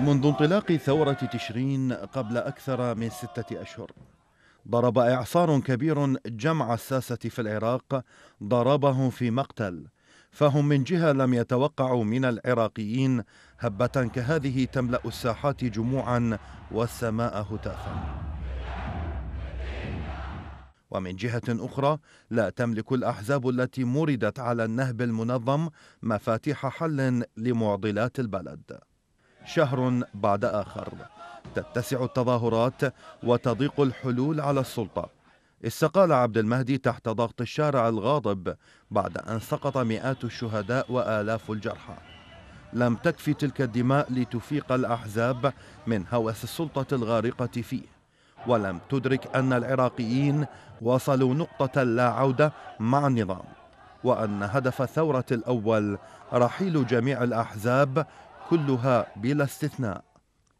منذ انطلاق ثورة تشرين قبل أكثر من ستة أشهر ضرب إعصار كبير جمع الساسة في العراق ضربهم في مقتل فهم من جهة لم يتوقعوا من العراقيين هبة كهذه تملأ الساحات جموعا والسماء هتافا ومن جهة أخرى لا تملك الأحزاب التي مردت على النهب المنظم مفاتيح حل لمعضلات البلد شهر بعد آخر تتسع التظاهرات وتضيق الحلول على السلطة استقال عبد المهدي تحت ضغط الشارع الغاضب بعد أن سقط مئات الشهداء وآلاف الجرحى لم تكفي تلك الدماء لتفيق الأحزاب من هوس السلطة الغارقة فيه ولم تدرك أن العراقيين وصلوا نقطة لا عودة مع النظام وأن هدف الثورة الأول رحيل جميع الأحزاب كلها بلا استثناء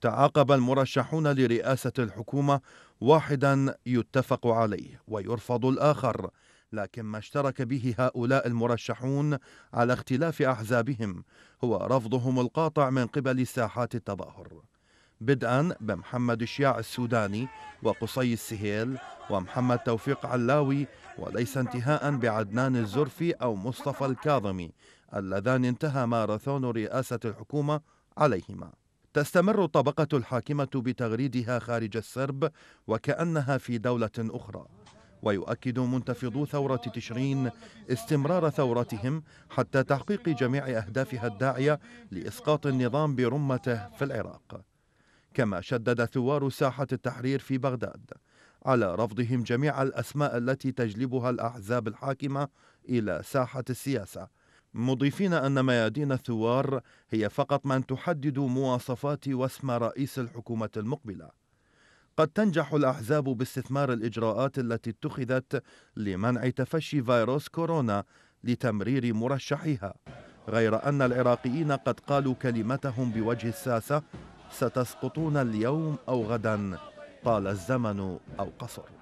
تعاقب المرشحون لرئاسة الحكومة واحدا يتفق عليه ويرفض الآخر لكن ما اشترك به هؤلاء المرشحون على اختلاف أحزابهم هو رفضهم القاطع من قبل ساحات التظاهر بدءا بمحمد الشياع السوداني وقصي السهيل ومحمد توفيق علاوي وليس انتهاء بعدنان الزرفي أو مصطفى الكاظمي اللذان انتهى ماراثون رئاسة الحكومة عليهما تستمر الطبقة الحاكمة بتغريدها خارج السرب وكأنها في دولة أخرى ويؤكد منتفضو ثورة تشرين استمرار ثورتهم حتى تحقيق جميع أهدافها الداعية لإسقاط النظام برمته في العراق كما شدد ثوار ساحة التحرير في بغداد على رفضهم جميع الأسماء التي تجلبها الأحزاب الحاكمة إلى ساحة السياسة مضيفين أن ميادين الثوار هي فقط من تحدد مواصفات واسم رئيس الحكومة المقبلة قد تنجح الأحزاب باستثمار الإجراءات التي اتخذت لمنع تفشي فيروس كورونا لتمرير مرشحيها غير أن العراقيين قد قالوا كلمتهم بوجه الساسة ستسقطون اليوم أو غدا طال الزمن أو قصر